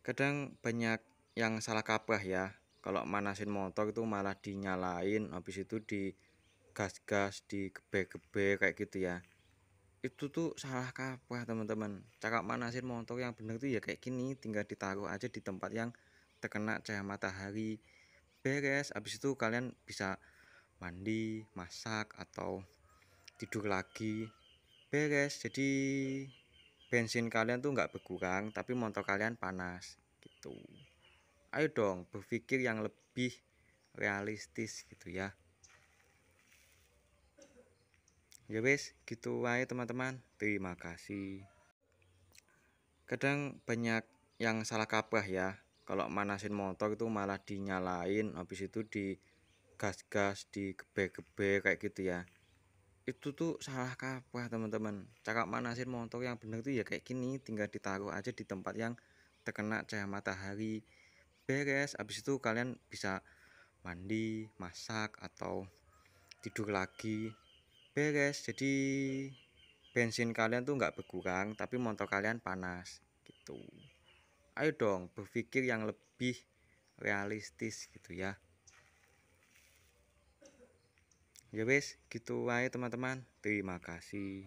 kadang banyak yang salah kaprah ya kalau manasin motor itu malah dinyalain habis itu di gas-gas di gebe-gebe kayak gitu ya itu tuh salah kaprah teman-teman cara manasin motor yang benar tuh ya kayak gini tinggal ditaruh aja di tempat yang terkena cahaya matahari beres habis itu kalian bisa mandi masak atau tidur lagi beres jadi bensin kalian tuh nggak berkurang tapi motor kalian panas gitu ayo dong berpikir yang lebih realistis gitu ya ya wes gitu aja teman-teman terima kasih kadang banyak yang salah kaprah ya kalau manasin motor itu malah dinyalain habis itu di gas-gas di gebe-gebe kayak gitu ya itu tuh salah kaprah teman-teman Cakap mana sih motor yang bener tuh ya kayak gini tinggal ditaruh aja di tempat yang terkena cahaya matahari beres Abis itu kalian bisa mandi masak atau tidur lagi beres jadi bensin kalian tuh nggak berkurang tapi motor kalian panas gitu ayo dong berpikir yang lebih realistis gitu ya ya wis gitu wae teman-teman terima kasih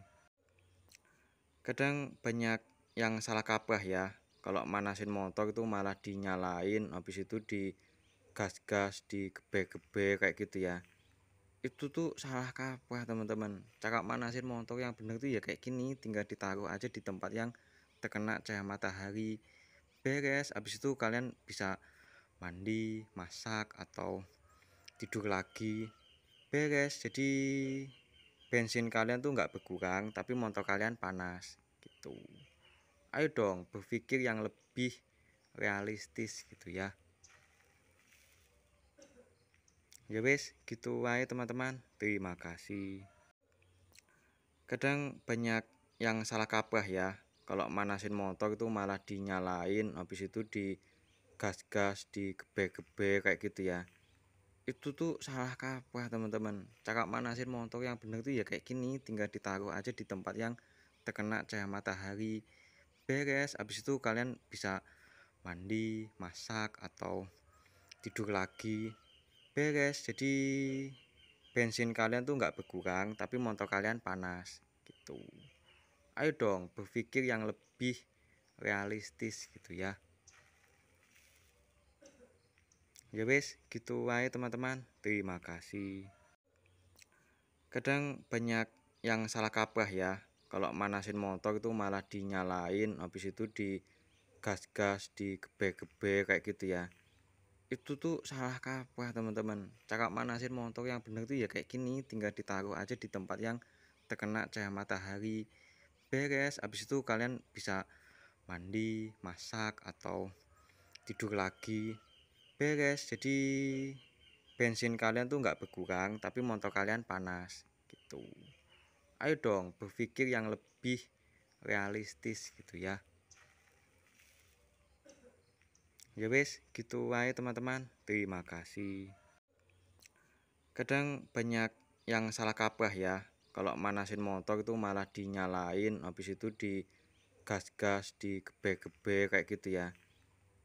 kadang banyak yang salah kaprah ya kalau manasin motor itu malah dinyalain habis itu di gas-gas di gebe-gebe kayak gitu ya itu tuh salah kaprah teman-teman Cakap manasin motor yang bener tuh ya kayak gini tinggal ditaruh aja di tempat yang terkena cahaya matahari beres habis itu kalian bisa mandi masak atau tidur lagi guys, jadi bensin kalian tuh nggak berkurang tapi motor kalian panas gitu ayo dong berpikir yang lebih realistis gitu ya ya wes gitu aja teman-teman terima kasih kadang banyak yang salah kaprah ya kalau manasin motor itu malah dinyalain habis itu di gas-gas di gebe-gebe kayak gitu ya itu tuh salah kaprah teman-teman mana manasin motor yang bener tuh ya kayak gini tinggal ditaruh aja di tempat yang terkena cahaya matahari beres Abis itu kalian bisa mandi masak atau tidur lagi beres jadi bensin kalian tuh nggak berkurang tapi motor kalian panas gitu ayo dong berpikir yang lebih realistis gitu ya ya wes gitu aja teman-teman terima kasih kadang banyak yang salah kaprah ya kalau manasin motor itu malah dinyalain habis itu di gas-gas di gebe-gebe kayak gitu ya itu tuh salah kaprah teman-teman Cakap manasin motor yang bener tuh ya kayak gini tinggal ditaruh aja di tempat yang terkena cahaya matahari beres habis itu kalian bisa mandi masak atau tidur lagi beres jadi bensin kalian tuh nggak berkurang tapi motor kalian panas gitu ayo dong berpikir yang lebih realistis gitu ya ya wes gitu aja teman-teman terima kasih kadang banyak yang salah kaprah ya kalau manasin motor itu malah dinyalain habis itu di gas-gas di geber-geber kayak gitu ya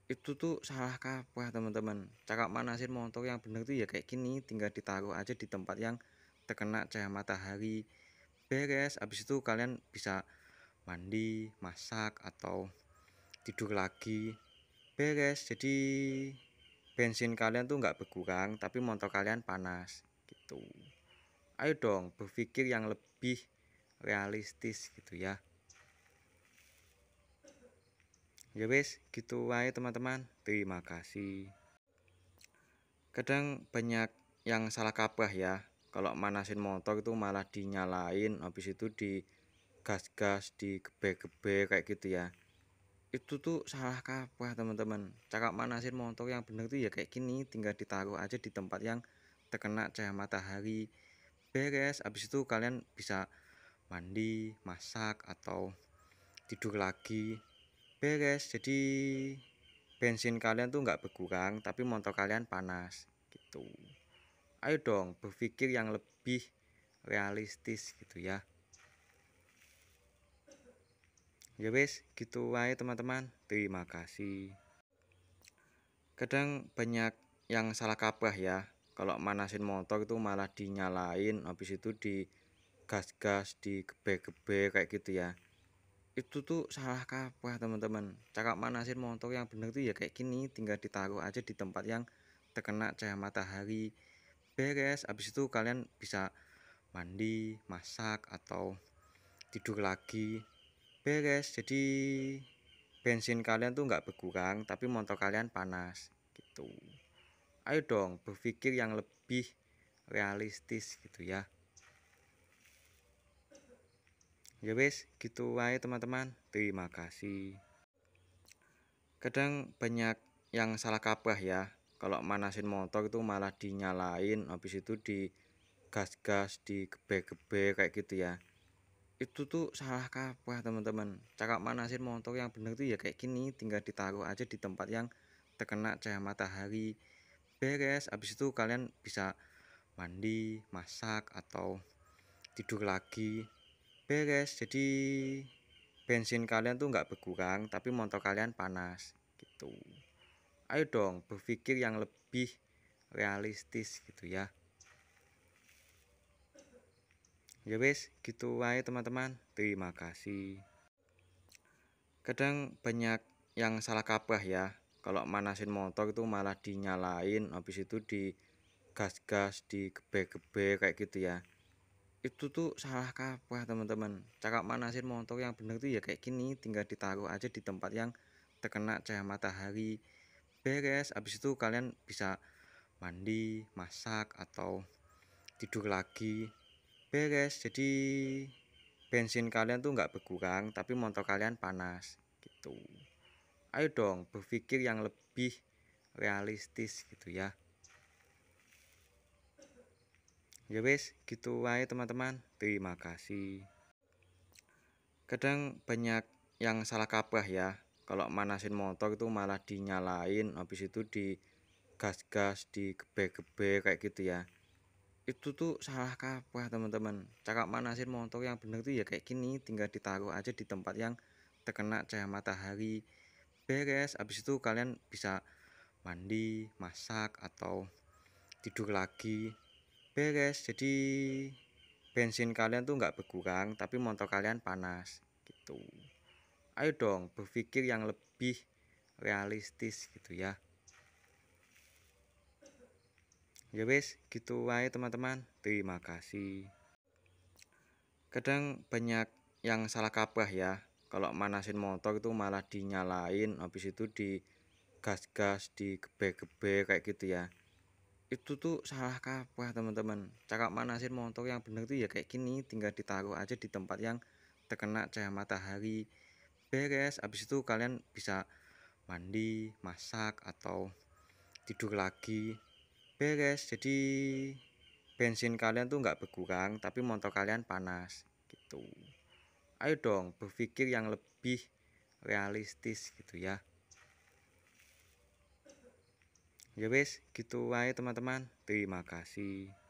itu tuh salah kaprah teman-teman mana sih motor yang bener tuh ya kayak gini tinggal ditaruh aja di tempat yang terkena cahaya matahari beres habis itu kalian bisa mandi masak atau tidur lagi beres jadi bensin kalian tuh nggak berkurang tapi motor kalian panas gitu ayo dong berpikir yang lebih realistis gitu ya ya wis gitu aja teman-teman terima kasih kadang banyak yang salah kaprah ya kalau manasin motor itu malah dinyalain habis itu di gas-gas di gebe-gebe kayak gitu ya itu tuh salah kaprah teman-teman cakap manasin motor yang bener tuh ya kayak gini tinggal ditaruh aja di tempat yang terkena cahaya matahari beres habis itu kalian bisa mandi masak atau tidur lagi beres jadi bensin kalian tuh nggak berkurang tapi motor kalian panas gitu ayo dong berpikir yang lebih realistis gitu ya ya wes gitu aja teman-teman terima kasih kadang banyak yang salah kaprah ya kalau manasin motor itu malah dinyalain habis itu di gas-gas di gebe-gebe kayak gitu ya itu tuh salah kaprah teman-teman mana manasin motor yang bener tuh ya kayak gini tinggal ditaruh aja di tempat yang terkena cahaya matahari beres habis itu kalian bisa mandi masak atau tidur lagi beres jadi bensin kalian tuh nggak berkurang tapi motor kalian panas gitu ayo dong berpikir yang lebih realistis gitu ya ya wis gitu wae teman-teman terima kasih kadang banyak yang salah kaprah ya kalau manasin motor itu malah dinyalain habis itu di gas-gas di gebe-gebe kayak gitu ya itu tuh salah kaprah teman-teman cara manasin motor yang benar tuh ya kayak gini tinggal ditaruh aja di tempat yang terkena cahaya matahari beres habis itu kalian bisa mandi masak atau tidur lagi beres jadi bensin kalian tuh nggak berkurang tapi motor kalian panas gitu ayo dong berpikir yang lebih realistis gitu ya ya wes gitu aja teman-teman terima kasih kadang banyak yang salah kaprah ya kalau manasin motor itu malah dinyalain habis itu di gas-gas di gebe-gebe kayak gitu ya itu tuh salah kaprah teman-teman mana manasin motor yang bener tuh ya kayak gini tinggal ditaruh aja di tempat yang terkena cahaya matahari beres Abis itu kalian bisa mandi masak atau tidur lagi beres jadi bensin kalian tuh nggak berkurang tapi motor kalian panas gitu ayo dong berpikir yang lebih realistis gitu ya ya wis gitu wae teman-teman terima kasih kadang banyak yang salah kaprah ya kalau manasin motor itu malah dinyalain habis itu di gas-gas di gebe-gebe kayak gitu ya itu tuh salah kaprah teman-teman Cakap manasin motor yang bener tuh ya kayak gini tinggal ditaruh aja di tempat yang terkena cahaya matahari beres habis itu kalian bisa mandi masak atau tidur lagi guys jadi bensin kalian tuh nggak berkurang tapi motor kalian panas gitu ayo dong berpikir yang lebih realistis gitu ya ya wes gitu aja teman-teman terima kasih kadang banyak yang salah kaprah ya kalau manasin motor itu malah dinyalain habis itu di gas-gas di gebe-gebe kayak gitu ya itu tuh salah kaprah teman-teman mana sih motor yang bener tuh ya kayak gini tinggal ditaruh aja di tempat yang terkena cahaya matahari beres abis itu kalian bisa mandi masak atau tidur lagi beres jadi bensin kalian tuh nggak berkurang tapi motor kalian panas gitu ayo dong berpikir yang lebih realistis gitu ya ya wes gitu aja teman-teman terima kasih